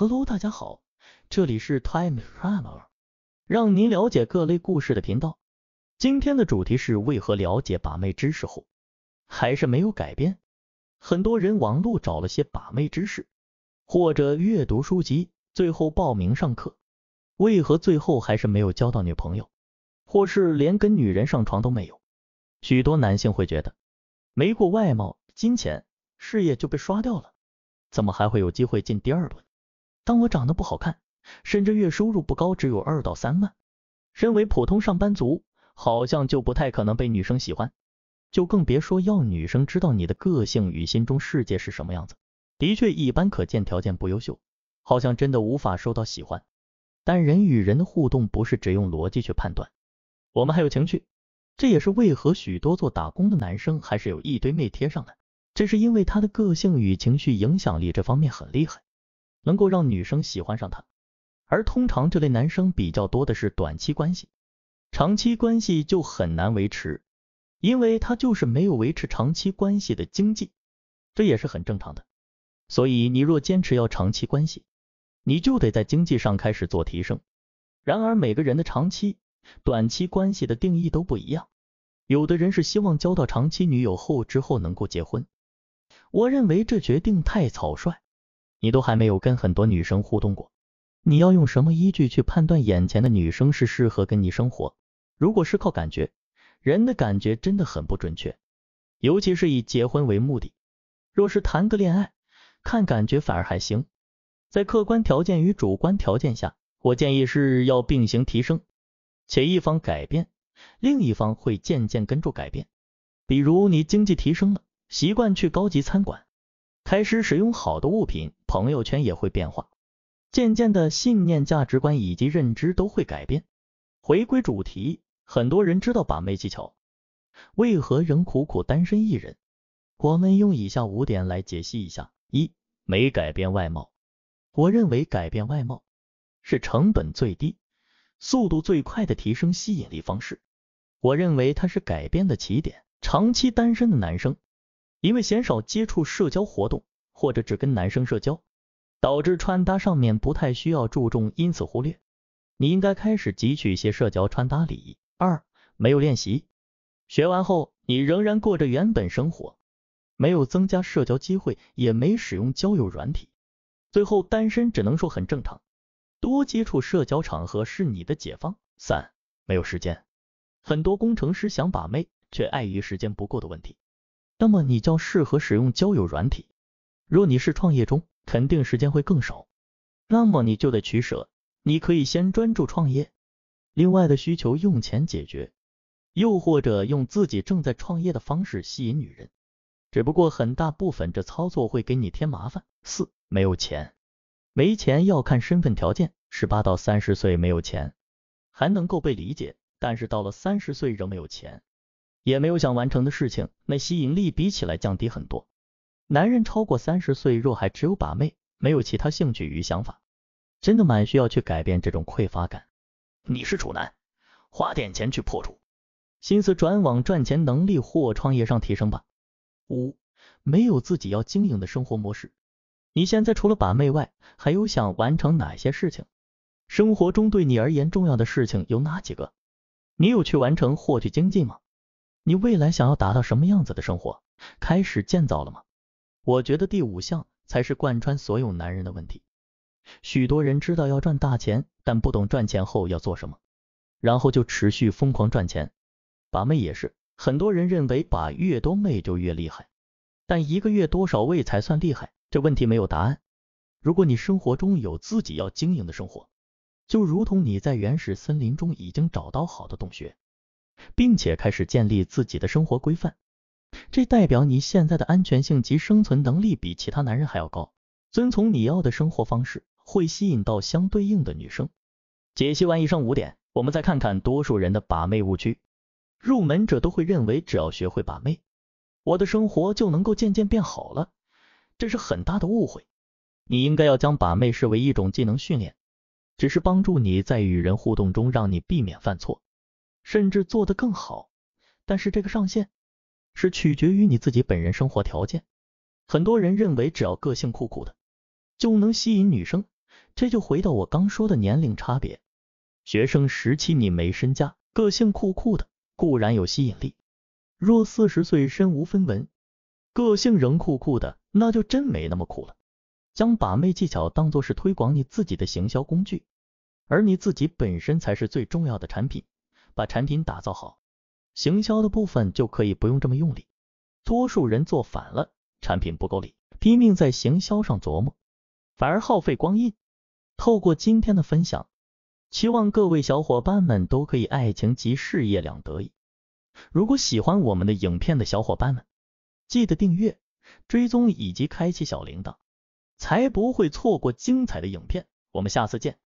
Hello，大家好，这里是 Time Travel，让您了解各类故事的频道。今天的主题是为何了解把妹知识后还是没有改变。很多人网络找了些把妹知识，或者阅读书籍，最后报名上课，为何最后还是没有交到女朋友，或是连跟女人上床都没有？许多男性会觉得，没过外貌、金钱、事业就被刷掉了，怎么还会有机会进第二轮？当我长得不好看，甚至月收入不高，只有二到三万，身为普通上班族，好像就不太可能被女生喜欢，就更别说要女生知道你的个性与心中世界是什么样子。的确，一般可见条件不优秀，好像真的无法受到喜欢。但人与人的互动不是只用逻辑去判断，我们还有情绪，这也是为何许多做打工的男生还是有一堆妹贴上来，这是因为他的个性与情绪影响力这方面很厉害。能够让女生喜欢上他，而通常这类男生比较多的是短期关系，长期关系就很难维持，因为他就是没有维持长期关系的经济，这也是很正常的。所以你若坚持要长期关系，你就得在经济上开始做提升。然而每个人的长期、短期关系的定义都不一样，有的人是希望交到长期女友后之后能够结婚，我认为这决定太草率。你都还没有跟很多女生互动过，你要用什么依据去判断眼前的女生是适合跟你生活？如果是靠感觉，人的感觉真的很不准确，尤其是以结婚为目的。若是谈个恋爱，看感觉反而还行。在客观条件与主观条件下，我建议是要并行提升，且一方改变，另一方会渐渐跟住改变。比如你经济提升了，习惯去高级餐馆，开始使用好的物品。朋友圈也会变化，渐渐的信念、价值观以及认知都会改变。回归主题，很多人知道把妹技巧，为何仍苦苦单身一人？我们用以下五点来解析一下：一、没改变外貌。我认为改变外貌是成本最低、速度最快的提升吸引力方式。我认为它是改变的起点。长期单身的男生，因为鲜少接触社交活动。或者只跟男生社交，导致穿搭上面不太需要注重，因此忽略。你应该开始汲取一些社交穿搭礼仪。二、没有练习，学完后你仍然过着原本生活，没有增加社交机会，也没使用交友软体，最后单身只能说很正常。多接触社交场合是你的解放。三、没有时间，很多工程师想把妹，却碍于时间不够的问题，那么你较适合使用交友软体。若你是创业中，肯定时间会更少，那么你就得取舍，你可以先专注创业，另外的需求用钱解决，又或者用自己正在创业的方式吸引女人，只不过很大部分这操作会给你添麻烦。四，没有钱，没钱要看身份条件，十八到三十岁没有钱还能够被理解，但是到了三十岁仍没有钱，也没有想完成的事情，那吸引力比起来降低很多。男人超过三十岁，若还只有把妹，没有其他兴趣与想法，真的蛮需要去改变这种匮乏感。你是处男，花点钱去破处，心思转往赚钱能力或创业上提升吧。五，没有自己要经营的生活模式。你现在除了把妹外，还有想完成哪些事情？生活中对你而言重要的事情有哪几个？你有去完成获取经济吗？你未来想要达到什么样子的生活？开始建造了吗？我觉得第五项才是贯穿所有男人的问题。许多人知道要赚大钱，但不懂赚钱后要做什么，然后就持续疯狂赚钱。把妹也是，很多人认为把越多妹就越厉害，但一个月多少位才算厉害？这问题没有答案。如果你生活中有自己要经营的生活，就如同你在原始森林中已经找到好的洞穴，并且开始建立自己的生活规范。这代表你现在的安全性及生存能力比其他男人还要高。遵从你要的生活方式，会吸引到相对应的女生。解析完以上五点，我们再看看多数人的把妹误区。入门者都会认为只要学会把妹，我的生活就能够渐渐变好了，这是很大的误会。你应该要将把妹视为一种技能训练，只是帮助你在与人互动中让你避免犯错，甚至做得更好。但是这个上限。是取决于你自己本人生活条件。很多人认为只要个性酷酷的，就能吸引女生，这就回到我刚说的年龄差别。学生时期你没身家，个性酷酷的固然有吸引力，若四十岁身无分文，个性仍酷酷的，那就真没那么酷了。将把妹技巧当做是推广你自己的行销工具，而你自己本身才是最重要的产品，把产品打造好。行销的部分就可以不用这么用力，多数人做反了，产品不够力，拼命在行销上琢磨，反而耗费光阴。透过今天的分享，期望各位小伙伴们都可以爱情及事业两得意。如果喜欢我们的影片的小伙伴们，记得订阅、追踪以及开启小铃铛，才不会错过精彩的影片。我们下次见。